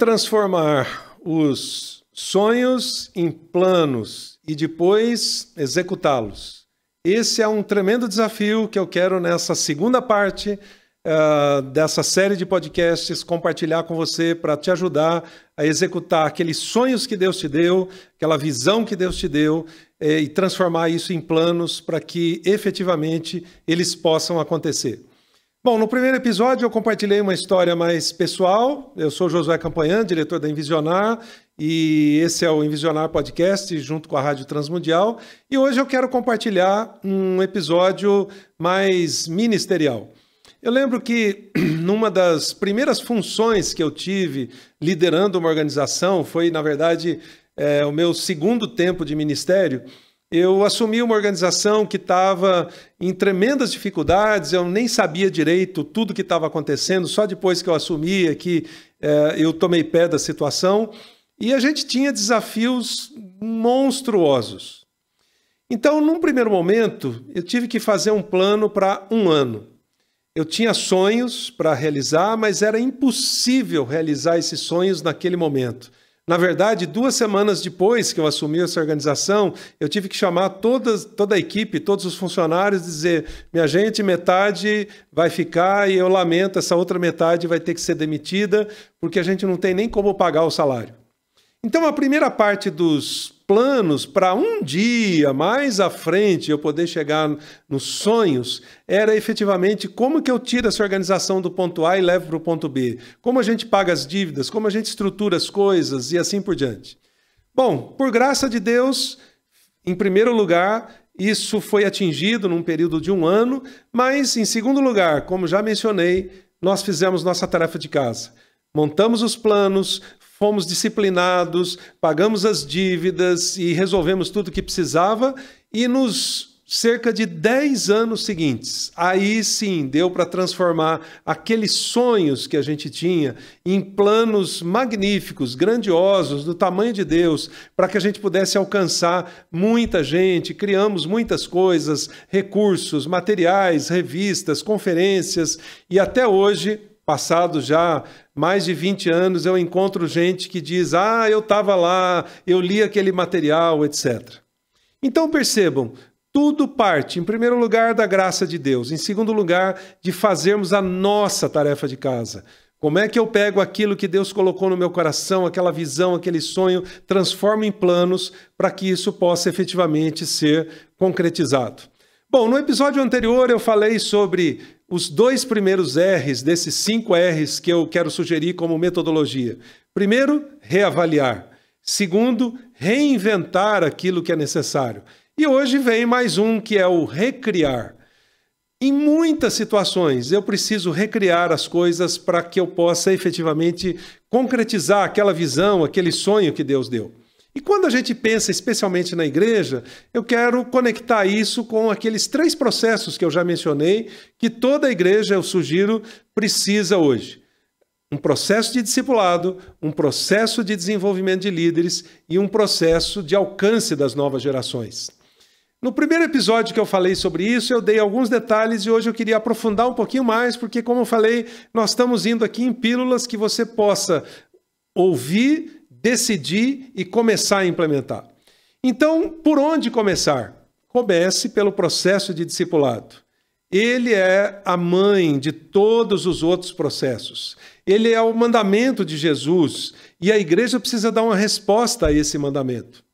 transformar os sonhos em planos e depois executá-los. Esse é um tremendo desafio que eu quero nessa segunda parte uh, dessa série de podcasts compartilhar com você para te ajudar a executar aqueles sonhos que Deus te deu, aquela visão que Deus te deu eh, e transformar isso em planos para que efetivamente eles possam acontecer. Bom, no primeiro episódio eu compartilhei uma história mais pessoal. Eu sou Josué Campanhã, diretor da Envisionar, e esse é o Envisionar Podcast, junto com a Rádio Transmundial. E hoje eu quero compartilhar um episódio mais ministerial. Eu lembro que numa das primeiras funções que eu tive liderando uma organização, foi, na verdade, é, o meu segundo tempo de ministério, eu assumi uma organização que estava em tremendas dificuldades, eu nem sabia direito tudo que estava acontecendo, só depois que eu assumi é que é, eu tomei pé da situação. E a gente tinha desafios monstruosos. Então, num primeiro momento, eu tive que fazer um plano para um ano. Eu tinha sonhos para realizar, mas era impossível realizar esses sonhos naquele momento. Na verdade, duas semanas depois que eu assumi essa organização, eu tive que chamar todas, toda a equipe, todos os funcionários, dizer: minha gente, metade vai ficar e eu lamento, essa outra metade vai ter que ser demitida, porque a gente não tem nem como pagar o salário. Então, a primeira parte dos planos para um dia mais à frente eu poder chegar nos sonhos era efetivamente como que eu tiro essa organização do ponto A e levo para o ponto B, como a gente paga as dívidas, como a gente estrutura as coisas e assim por diante. Bom, por graça de Deus, em primeiro lugar, isso foi atingido num período de um ano, mas em segundo lugar, como já mencionei, nós fizemos nossa tarefa de casa. Montamos os planos, fomos disciplinados, pagamos as dívidas e resolvemos tudo que precisava, e nos cerca de 10 anos seguintes, aí sim deu para transformar aqueles sonhos que a gente tinha em planos magníficos, grandiosos, do tamanho de Deus, para que a gente pudesse alcançar muita gente. Criamos muitas coisas, recursos, materiais, revistas, conferências, e até hoje passados já mais de 20 anos, eu encontro gente que diz: ah, eu estava lá, eu li aquele material, etc. Então percebam, tudo parte, em primeiro lugar, da graça de Deus, em segundo lugar, de fazermos a nossa tarefa de casa. Como é que eu pego aquilo que Deus colocou no meu coração, aquela visão, aquele sonho, transformo em planos para que isso possa efetivamente ser concretizado? Bom, no episódio anterior eu falei sobre os dois primeiros R's desses cinco R's que eu quero sugerir como metodologia. Primeiro, reavaliar. Segundo, reinventar aquilo que é necessário. E hoje vem mais um que é o recriar. Em muitas situações eu preciso recriar as coisas para que eu possa efetivamente concretizar aquela visão, aquele sonho que Deus deu. E quando a gente pensa especialmente na igreja, eu quero conectar isso com aqueles três processos que eu já mencionei, que toda igreja, eu sugiro, precisa hoje. Um processo de discipulado, um processo de desenvolvimento de líderes e um processo de alcance das novas gerações. No primeiro episódio que eu falei sobre isso, eu dei alguns detalhes e hoje eu queria aprofundar um pouquinho mais, porque, como eu falei, nós estamos indo aqui em pílulas que você possa ouvir decidir e começar a implementar. Então, por onde começar? Comece pelo processo de discipulado. Ele é a mãe de todos os outros processos. Ele é o mandamento de Jesus e a igreja precisa dar uma resposta a esse mandamento.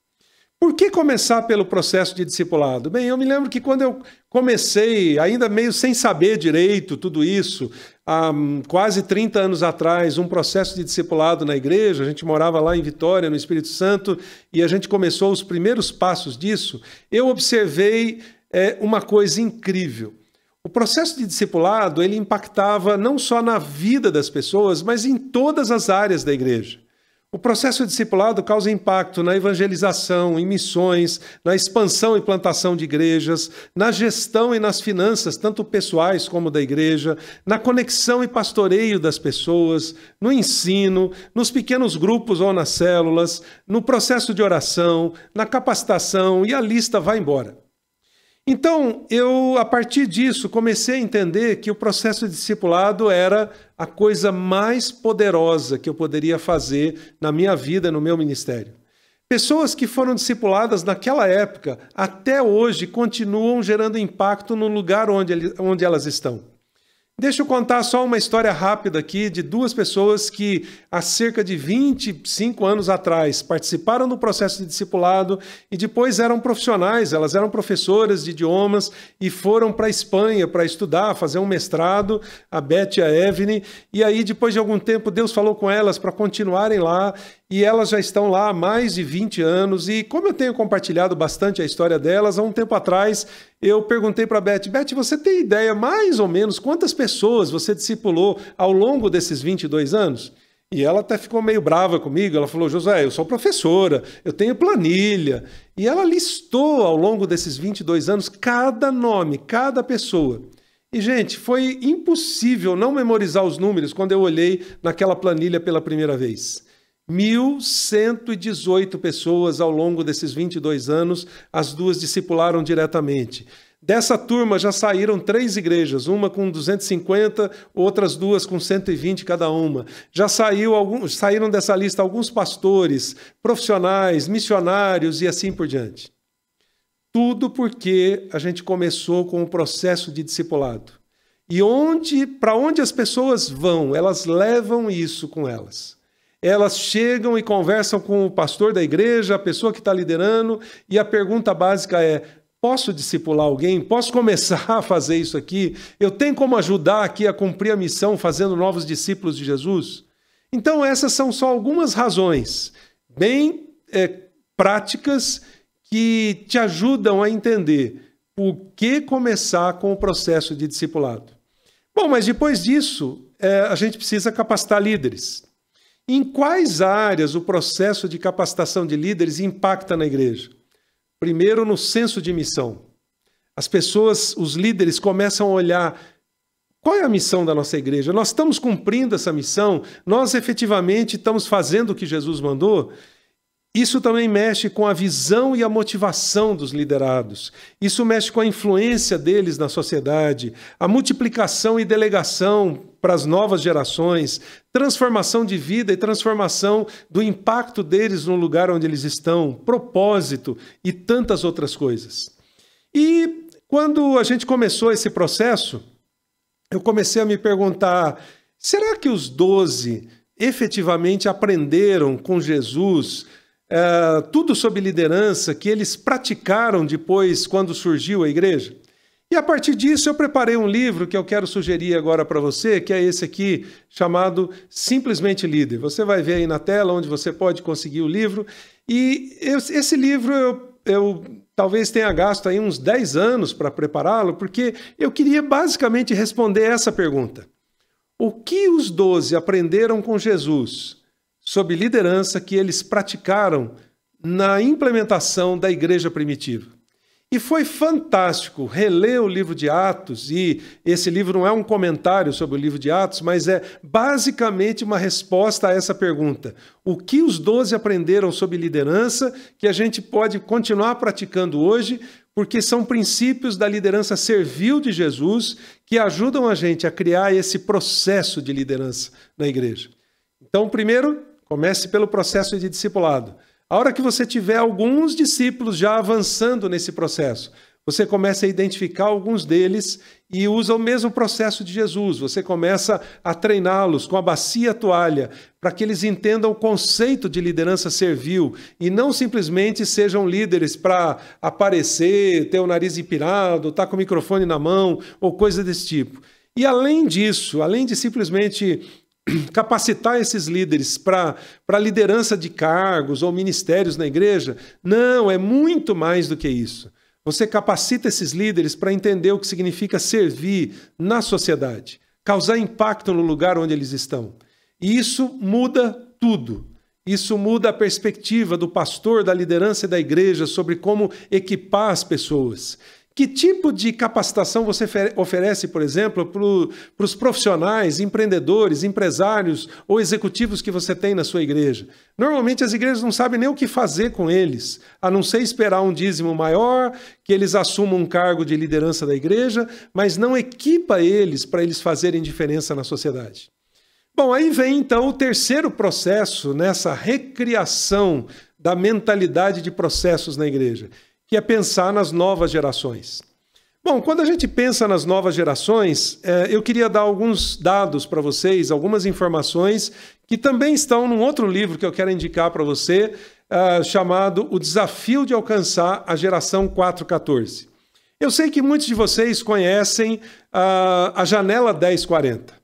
Por que começar pelo processo de discipulado? Bem, eu me lembro que quando eu comecei, ainda meio sem saber direito tudo isso, há hum, quase 30 anos atrás, um processo de discipulado na igreja, a gente morava lá em Vitória, no Espírito Santo, e a gente começou os primeiros passos disso, eu observei é, uma coisa incrível. O processo de discipulado ele impactava não só na vida das pessoas, mas em todas as áreas da igreja. O processo discipulado causa impacto na evangelização, em missões, na expansão e plantação de igrejas, na gestão e nas finanças, tanto pessoais como da igreja, na conexão e pastoreio das pessoas, no ensino, nos pequenos grupos ou nas células, no processo de oração, na capacitação e a lista vai embora. Então, eu, a partir disso, comecei a entender que o processo de discipulado era a coisa mais poderosa que eu poderia fazer na minha vida, no meu ministério. Pessoas que foram discipuladas naquela época, até hoje, continuam gerando impacto no lugar onde, onde elas estão. Deixa eu contar só uma história rápida aqui de duas pessoas que há cerca de 25 anos atrás participaram do processo de discipulado e depois eram profissionais, elas eram professoras de idiomas e foram para a Espanha para estudar, fazer um mestrado, a Beth e a Evne, e aí depois de algum tempo Deus falou com elas para continuarem lá e elas já estão lá há mais de 20 anos e como eu tenho compartilhado bastante a história delas, há um tempo atrás eu perguntei para a Beth, Beth, você tem ideia mais ou menos quantas pessoas você discipulou ao longo desses 22 anos? E ela até ficou meio brava comigo. Ela falou: José, eu sou professora, eu tenho planilha. E ela listou ao longo desses 22 anos cada nome, cada pessoa. E, gente, foi impossível não memorizar os números quando eu olhei naquela planilha pela primeira vez. 1.118 pessoas ao longo desses 22 anos, as duas discipularam diretamente. Dessa turma já saíram três igrejas, uma com 250, outras duas com 120 cada uma. Já saiu saíram dessa lista alguns pastores, profissionais, missionários e assim por diante. Tudo porque a gente começou com o processo de discipulado. E onde, para onde as pessoas vão, elas levam isso com elas elas chegam e conversam com o pastor da igreja, a pessoa que está liderando, e a pergunta básica é: posso discipular alguém? Posso começar a fazer isso aqui? Eu tenho como ajudar aqui a cumprir a missão fazendo novos discípulos de Jesus? Então, essas são só algumas razões bem é, práticas que te ajudam a entender por que começar com o processo de discipulado. Bom, mas depois disso, é, a gente precisa capacitar líderes. Em quais áreas o processo de capacitação de líderes impacta na igreja? Primeiro, no senso de missão. As pessoas, os líderes, começam a olhar qual é a missão da nossa igreja? Nós estamos cumprindo essa missão? Nós efetivamente estamos fazendo o que Jesus mandou? Isso também mexe com a visão e a motivação dos liderados. Isso mexe com a influência deles na sociedade, a multiplicação e delegação para as novas gerações, transformação de vida e transformação do impacto deles no lugar onde eles estão, propósito e tantas outras coisas. E quando a gente começou esse processo, eu comecei a me perguntar: será que os doze efetivamente aprenderam com Jesus? é, tudo sobre liderança que eles praticaram depois quando surgiu a igreja. E a partir disso eu preparei um livro que eu quero sugerir agora para você, que é esse aqui, chamado Simplesmente Líder. Você vai ver aí na tela onde você pode conseguir o livro. E esse livro eu, eu talvez tenha gasto aí uns 10 anos para prepará-lo, porque eu queria basicamente responder essa pergunta. O que os doze aprenderam com Jesus sob liderança que eles praticaram na implementação da igreja primitiva. E foi fantástico reler o livro de Atos, e esse livro não é um comentário sobre o livro de Atos, mas é basicamente uma resposta a essa pergunta. O que os doze aprenderam sobre liderança que a gente pode continuar praticando hoje, porque são princípios da liderança servil de Jesus que ajudam a gente a criar esse processo de liderança na igreja. Então, primeiro, Comece pelo processo de discipulado. A hora que você tiver alguns discípulos já avançando nesse processo, você começa a identificar alguns deles e usa o mesmo processo de Jesus. Você começa a treiná-los com a bacia toalha, para que eles entendam o conceito de liderança servil e não simplesmente sejam líderes para aparecer, ter o nariz empinado, estar tá com o microfone na mão ou coisa desse tipo. E além disso, além de simplesmente capacitar esses líderes para a liderança de cargos ou ministérios na igreja. Não, é muito mais do que isso. Você capacita esses líderes para entender o que significa servir na sociedade, causar impacto no lugar onde eles estão. E isso muda tudo. Isso muda a perspectiva do pastor, da liderança e da igreja sobre como equipar as pessoas. Que tipo de capacitação você oferece, por exemplo, para os profissionais, empreendedores, empresários ou executivos que você tem na sua igreja? Normalmente as igrejas não sabem nem o que fazer com eles, a não ser esperar um dízimo maior, que eles assumam um cargo de liderança da igreja, mas não equipa eles para eles fazerem diferença na sociedade. Bom, aí vem então o terceiro processo nessa recriação da mentalidade de processos na igreja, que é pensar nas novas gerações. Bom, quando a gente pensa nas novas gerações, é, eu queria dar alguns dados para vocês, algumas informações que também estão num outro livro que eu quero indicar para você, ah, chamado O Desafio de Alcançar a Geração 414. Eu sei que muitos de vocês conhecem ah, a Janela 1040.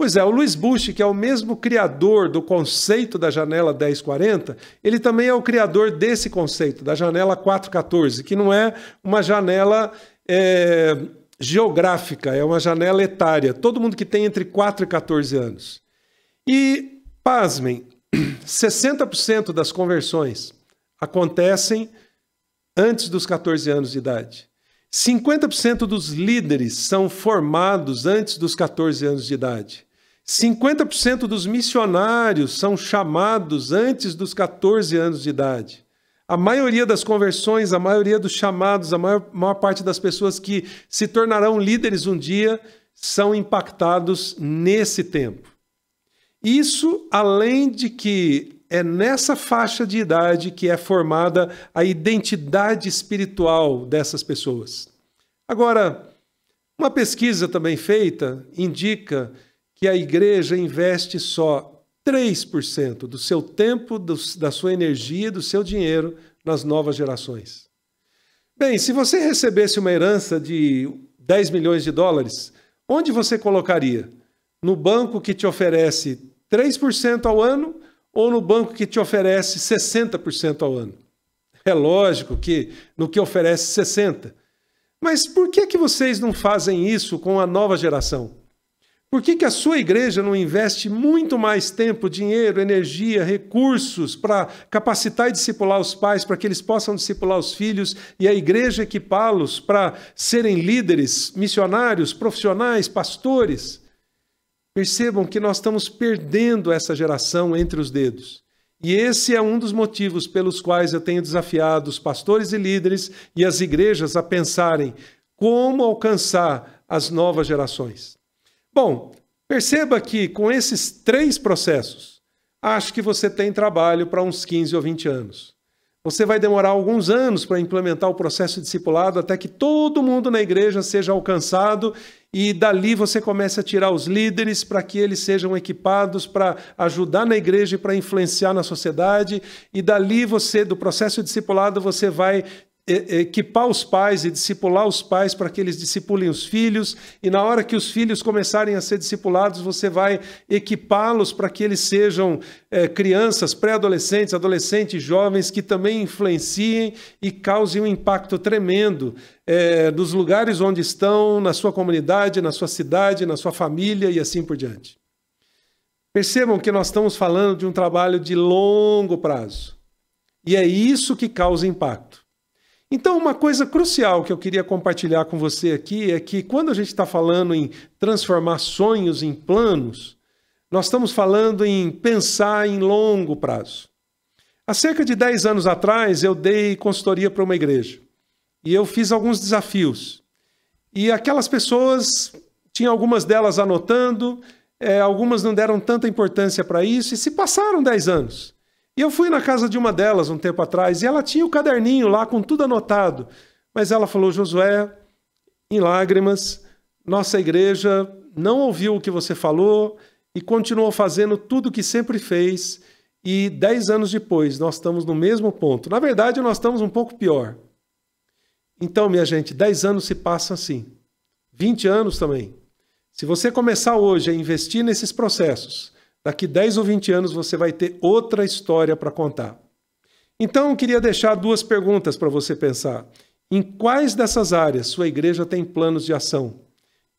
Pois é, o Luiz Bush, que é o mesmo criador do conceito da janela 1040, ele também é o criador desse conceito, da janela 414, que não é uma janela é, geográfica, é uma janela etária. Todo mundo que tem entre 4 e 14 anos. E, pasmem, 60% das conversões acontecem antes dos 14 anos de idade. 50% dos líderes são formados antes dos 14 anos de idade. 50% dos missionários são chamados antes dos 14 anos de idade. A maioria das conversões, a maioria dos chamados, a maior, maior parte das pessoas que se tornarão líderes um dia são impactados nesse tempo. Isso além de que é nessa faixa de idade que é formada a identidade espiritual dessas pessoas. Agora, uma pesquisa também feita indica que a igreja investe só 3% do seu tempo, do, da sua energia, do seu dinheiro nas novas gerações. Bem, se você recebesse uma herança de 10 milhões de dólares, onde você colocaria? No banco que te oferece 3% ao ano ou no banco que te oferece 60% ao ano? É lógico que no que oferece 60. Mas por que que vocês não fazem isso com a nova geração? Por que, que a sua igreja não investe muito mais tempo, dinheiro, energia, recursos para capacitar e discipular os pais, para que eles possam discipular os filhos e a igreja equipá-los para serem líderes, missionários, profissionais, pastores? Percebam que nós estamos perdendo essa geração entre os dedos. E esse é um dos motivos pelos quais eu tenho desafiado os pastores e líderes e as igrejas a pensarem como alcançar as novas gerações. Bom, perceba que com esses três processos, acho que você tem trabalho para uns 15 ou 20 anos. Você vai demorar alguns anos para implementar o processo discipulado até que todo mundo na igreja seja alcançado e dali você começa a tirar os líderes para que eles sejam equipados para ajudar na igreja e para influenciar na sociedade e dali você do processo discipulado você vai é, é, equipar os pais e discipular os pais para que eles discipulem os filhos, e na hora que os filhos começarem a ser discipulados, você vai equipá-los para que eles sejam é, crianças, pré-adolescentes, adolescentes, jovens que também influenciem e causem um impacto tremendo é, nos lugares onde estão, na sua comunidade, na sua cidade, na sua família e assim por diante. Percebam que nós estamos falando de um trabalho de longo prazo. E é isso que causa impacto. Então, uma coisa crucial que eu queria compartilhar com você aqui é que quando a gente está falando em transformar sonhos em planos, nós estamos falando em pensar em longo prazo. Há cerca de 10 anos atrás, eu dei consultoria para uma igreja e eu fiz alguns desafios. E aquelas pessoas, tinha algumas delas anotando, é, algumas não deram tanta importância para isso e se passaram 10 anos. E eu fui na casa de uma delas um tempo atrás e ela tinha o caderninho lá com tudo anotado. Mas ela falou: Josué, em lágrimas, nossa igreja não ouviu o que você falou e continuou fazendo tudo o que sempre fez. E dez anos depois, nós estamos no mesmo ponto. Na verdade, nós estamos um pouco pior. Então, minha gente, dez anos se passam assim. 20 anos também. Se você começar hoje a investir nesses processos, Daqui 10 ou 20 anos você vai ter outra história para contar. Então, eu queria deixar duas perguntas para você pensar. Em quais dessas áreas sua igreja tem planos de ação?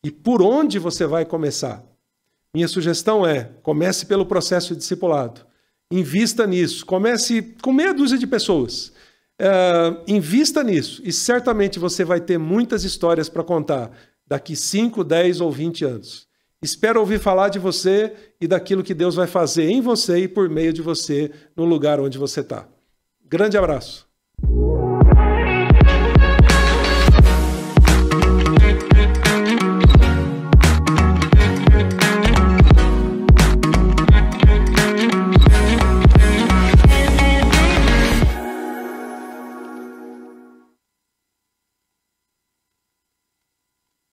E por onde você vai começar? Minha sugestão é: comece pelo processo de discipulado. Invista nisso. Comece com meia dúzia de pessoas. Uh, invista nisso e certamente você vai ter muitas histórias para contar daqui 5, 10 ou 20 anos. Espero ouvir falar de você e daquilo que Deus vai fazer em você e por meio de você no lugar onde você está. Grande abraço.